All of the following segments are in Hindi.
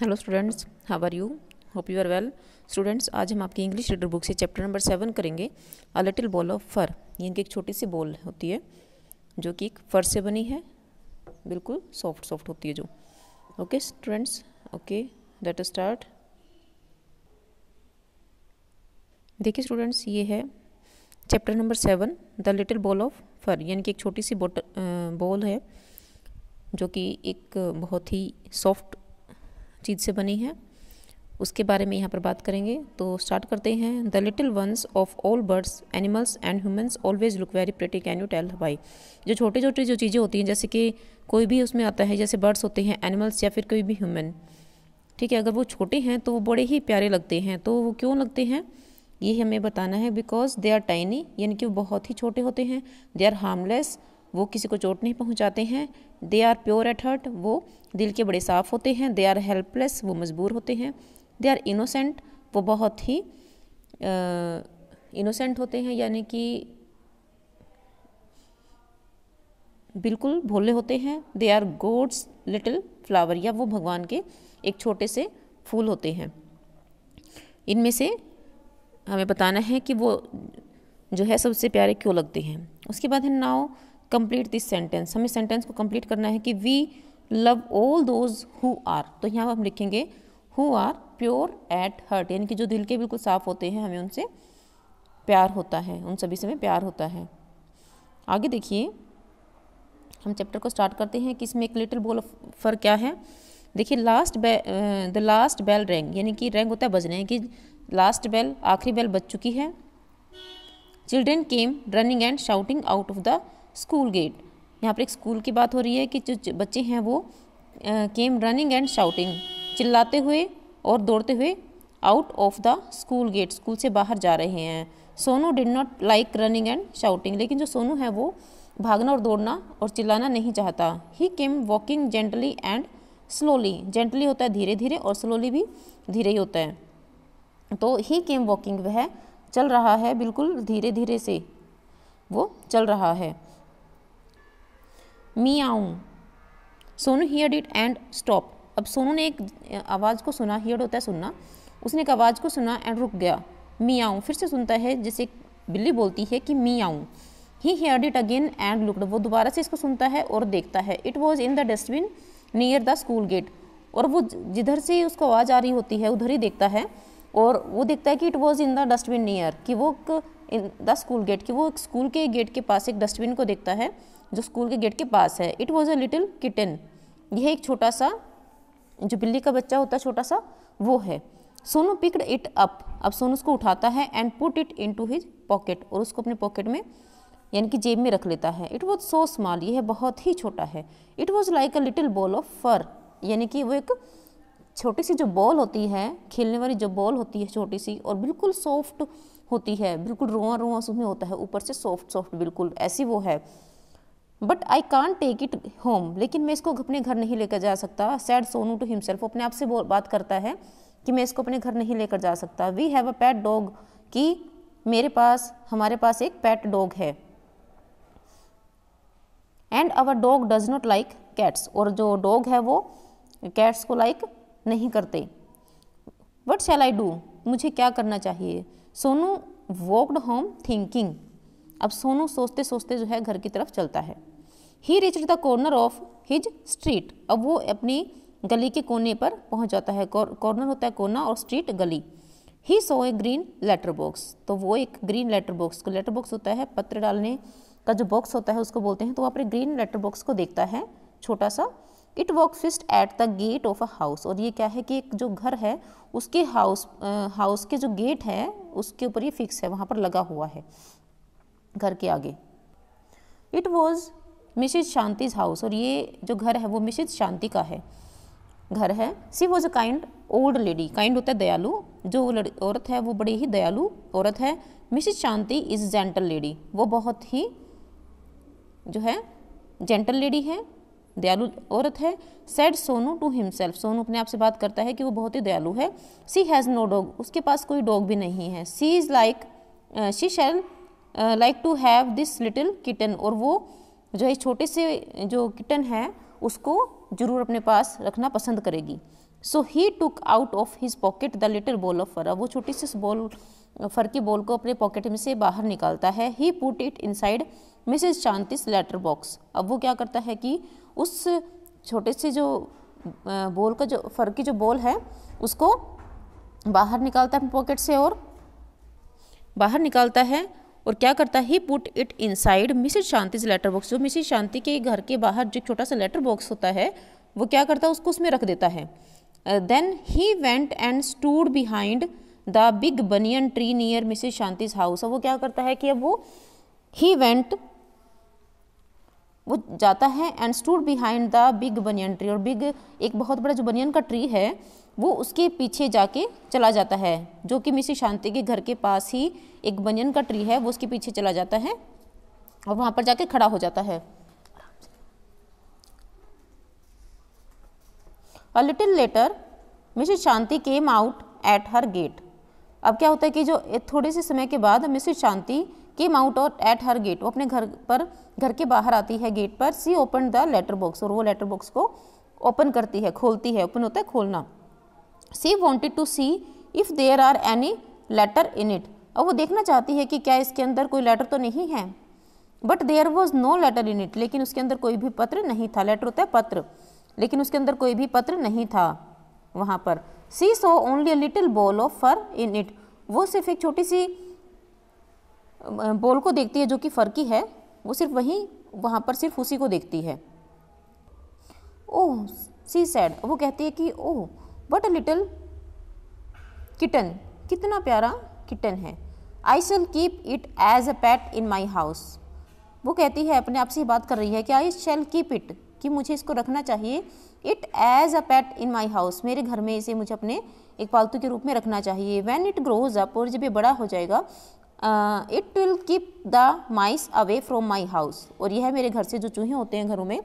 hello students how are you hope you are well students आज हम आपकी इंग्लिश रीडर बुक से चैप्टर नंबर सेवन करेंगे a little ball of fur ये इनकी एक छोटी सी बॉल होती है जो कि एक फर से बनी है बिल्कुल सॉफ्ट सॉफ्ट होती है जो okay students okay let start देखिए स्टूडेंट्स ये है chapter number seven the little ball of fur यानी कि एक छोटी सी बोट बॉल है जो कि एक बहुत ही सॉफ्ट चीज़ से बनी है उसके बारे में यहाँ पर बात करेंगे तो स्टार्ट करते हैं the little ones of all birds animals and humans always look very pretty can you tell by जो छोटे छोटे जो चीज़ें होती हैं जैसे कि कोई भी उसमें आता है जैसे बर्ड्स होते हैं एनिमल्स या फिर कोई भी ह्यूमन ठीक है अगर वो छोटे हैं तो वो बड़े ही प्यारे लगते हैं तो वो क्यों लगते हैं ये हमें बताना है बिकॉज दे आर टाइनी यानी कि वो बहुत ही छोटे होते हैं दे आर हार्मलेस वो किसी को चोट नहीं पहुंचाते हैं they are pure at heart वो दिल के बड़े साफ़ होते हैं दे आर हेल्पलेस वो मजबूर होते हैं दे आर इनोसेंट वो बहुत ही इनोसेंट होते हैं यानी कि बिल्कुल भोले होते हैं they are God's little flower या वो भगवान के एक छोटे से फूल होते हैं इनमें से हमें बताना है कि वो जो है सबसे प्यारे क्यों लगते हैं उसके बाद है नाव कंप्लीट दिस सेंटेंस हमें सेंटेंस को कंप्लीट करना है कि we love all those who are तो यहाँ हम लिखेंगे who are pure at heart यानी कि जो दिल के बिल्कुल साफ होते हैं हमें उनसे प्यार होता है उन सभी से हमें प्यार होता है आगे देखिए हम चैप्टर को स्टार्ट करते हैं कि इसमें एक लिटिल बोल फर क्या है देखिए last bell the last bell rang यानी कि रैंग होता है बजने कि लास्ट बेल आखिरी बेल बज चुकी है children came running and shouting out of the school gate यहाँ पर एक स्कूल की बात हो रही है कि जो बच्चे हैं वो केम रनिंग एंड शाउटिंग चिल्लाते हुए और दौड़ते हुए out of the school gate school से बाहर जा रहे हैं Sonu did not like running and shouting लेकिन जो सोनू है वो भागना और दौड़ना और चिल्लाना नहीं चाहता he came walking gently and slowly gently होता है धीरे धीरे और स्लोली भी धीरे ही होता है तो ही केम वॉकिंग वह चल रहा है बिल्कुल धीरे धीरे से वो चल रहा है मी आऊँ Sonu hear it and stop अब सोनू ने एक आवाज़ को सुना हियर होता है सुनना उसने एक आवाज़ को सुना एंड रुक गया मी आऊँ फिर से सुनता है जैसे बिल्ली बोलती है कि मी आऊँ he hear it again and looked वो दोबारा से इसको सुनता है और देखता है it was in the dustbin near the school gate और वो जिधर से उसको आवाज़ आ रही होती है उधर ही देखता है और वो देखता है कि it was in the dustbin near कि वो इन द स्कूल गेट कि वो स्कूल के गेट के पास एक डस्टबिन को देखता है जो स्कूल के गेट के पास है it was a little kitten यह एक छोटा सा जो बिल्ली का बच्चा होता है छोटा सा वो है सोनू पिकड इट अप अब सोनू उसको उठाता है and put it into his pocket और उसको अपने पॉकेट में यानी कि जेब में रख लेता है इट वॉज सो स्मॉल यह बहुत ही छोटा है it was like a little ball of fur यानी कि वो एक छोटी सी जो बॉल होती है खेलने वाली जो बॉल होती है छोटी सी और बिल्कुल सॉफ्ट होती है बिल्कुल रोआ रोआ उसमें होता है ऊपर से सॉफ्ट सॉफ्ट बिल्कुल ऐसी वो है but I can't take it home लेकिन मैं इसको अपने घर नहीं लेकर जा सकता सैड सोनू टू हिमसेल्फ अपने आप से बात करता है कि मैं इसको अपने घर नहीं लेकर जा सकता we have a pet dog कि मेरे पास हमारे पास एक पैट डॉग है and our dog does not like cats और जो डॉग है वो कैट्स को लाइक नहीं करते वट शैल आई डू मुझे क्या करना चाहिए सोनू वॉकड होम थिंकिंग अब सोनू सोचते सोचते जो है घर की तरफ चलता है he reached the corner of his street अब वो अपनी गली के कोने पर पहुंच जाता है कॉर्नर होता है कोना और स्ट्रीट गली he saw a green letter box तो वो एक ग्रीन लेटर बॉक्स को लेटर बॉक्स होता है पत्र डालने का जो बॉक्स होता है उसको बोलते हैं तो वो अपने ग्रीन लेटर बॉक्स को देखता है छोटा सा it walk first at the gate of a house और ये क्या है कि एक जो घर है उसके हाउस हाउस के जो गेट है उसके ऊपर ये फिक्स है वहाँ पर लगा हुआ है घर के आगे it was Mrs Shanti's house और ये जो घर है वो मिसिज शांति का है घर है she was a kind old lady kind होता है दयालु जो औरत है वो बड़ी ही दयालु औरत है Mrs Shanti is gentle lady वो बहुत ही जो है जेंटल लेडी है दयालु औरत है said Sonu to himself Sonu अपने आप से बात करता है कि वो बहुत ही दयालु है सी हैज़ नो डॉग उसके पास कोई डॉग भी नहीं है she is like she shall like to have this little kitten और वो जो है छोटे से जो किटन है उसको ज़रूर अपने पास रखना पसंद करेगी so he took out of his pocket the little ball of fur वो छोटी सी बॉल फर की बॉल को अपने पॉकेट में से बाहर निकालता है he put it inside Mrs Shanti's letter box अब वो क्या करता है कि उस छोटे से जो बॉल का जो फर की जो बॉल है उसको बाहर निकालता है अपने पॉकेट से और बाहर निकालता है और क्या करता है put it side Mrs Shanti से लेटर बॉक्स जो मिसिज शांति के घर के बाहर जो छोटा सा लेटर बॉक्स होता है वो क्या करता है उसको उसमें रख देता है then he went and stood behind the big banyan tree near Mrs Shanti's house वो क्या करता है कि अब वो ही वेंट वो जाता है and stood behind the big banyan tree और बिग एक बहुत बड़ा जो बनियन का ट्री है वो उसके पीछे जाके चला जाता है जो कि मिसी शांति के घर के पास ही एक बनियन का ट्री है वो उसके पीछे चला जाता है और वहाँ पर जाके खड़ा हो जाता है a little later Mrs Shanti came out at her gate अब क्या होता है कि जो थोड़े से समय के बाद मिसिस शांति केम आउट और एट हर गेट वो अपने घर पर घर के बाहर आती है गेट पर she open the letter box और वो लेटर बॉक्स को ओपन करती है खोलती है ओपन होता है खोलना she wanted to see if there are any letter in it अब वो देखना चाहती है कि क्या इसके अंदर कोई लेटर तो नहीं है but there was no letter in it लेकिन उसके अंदर कोई भी पत्र नहीं था लेटर होता है पत्र लेकिन उसके अंदर कोई भी पत्र नहीं था वहाँ पर she saw only a little ball of fur in it वो सिर्फ एक छोटी सी बॉल को देखती है जो कि फर की है वो सिर्फ वहीं वहाँ पर सिर्फ उसी को देखती है ओह सी सैड वो कहती है कि oh oh, but a little kitten कितना प्यारा किटन है I shall keep it as a pet in my house वो कहती है अपने आप से बात कर रही है कि आई शैल कीप इट कि मुझे इसको रखना चाहिए it as a pet in my house मेरे घर में इसे मुझे अपने एक पालतू के रूप में रखना चाहिए वैन इट ग्रोज अप और जब ये बड़ा हो जाएगा it will keep the mice away from my house और यह है मेरे घर से जो चूहे होते हैं घरों में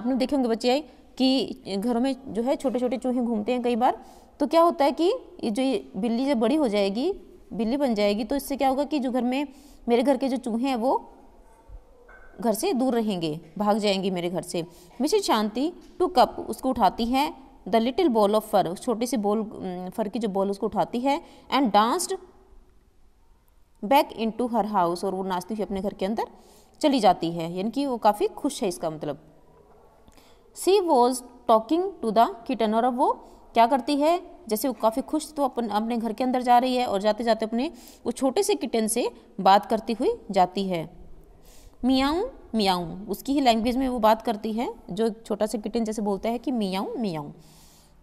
आपने देखे होंगे बच्चे कि घरों में जो है छोटे छोटे चूहे घूमते हैं कई बार तो क्या होता है कि ये जो ये बिल्ली जब बड़ी हो जाएगी बिल्ली बन जाएगी तो इससे क्या होगा कि जो घर में मेरे घर के जो चूहे हैं वो घर से दूर रहेंगे भाग जाएंगे मेरे घर से मिसेज शांति टू कप उसको उठाती है the little ball of fur छोटे सी बॉल फर की जो बॉल उसको उठाती है and danced back into her house और वो नाचती हुई अपने घर के अंदर चली जाती है यानी कि वो काफ़ी खुश है इसका मतलब she was talking to the kitten और अब वो क्या करती है जैसे वो काफ़ी खुश तो अपन अपने घर के अंदर जा रही है और जाते जाते अपने वो छोटे से किटन से बात करती हुई जाती है मियाऊँ मियाऊँ उसकी ही लैंग्वेज में वो बात करती है जो एक छोटा सा किटन जैसे बोलता है कि मियाऊँ मियाऊँ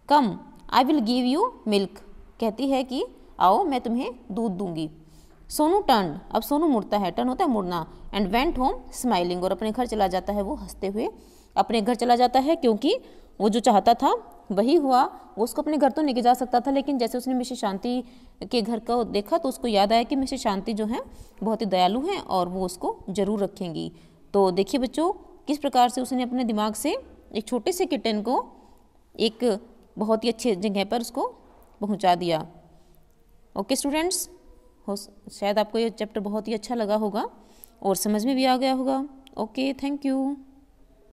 come I will give you milk कहती है कि आओ मैं तुम्हें दूध दूंगी सोनू टर्न अब सोनू मुड़ता है टर्न होता है मुड़ना एंड वेंट होम स्माइलिंग और अपने घर चला जाता है वो हंसते हुए अपने घर चला जाता है क्योंकि वो जो चाहता था वही हुआ वो उसको अपने घर तो लेके जा सकता था लेकिन जैसे उसने मिश्र शांति के घर का देखा तो उसको याद आया कि मिश्र शांति जो है बहुत ही दयालु हैं और वो उसको ज़रूर रखेंगी तो देखिए बच्चों किस प्रकार से उसने अपने दिमाग से एक छोटे से किटन को एक बहुत ही अच्छे जगह पर उसको पहुँचा दिया ओके स्टूडेंट्स हो शायद आपको ये चैप्टर बहुत ही अच्छा लगा होगा और समझ में भी आ गया होगा ओके थैंक यू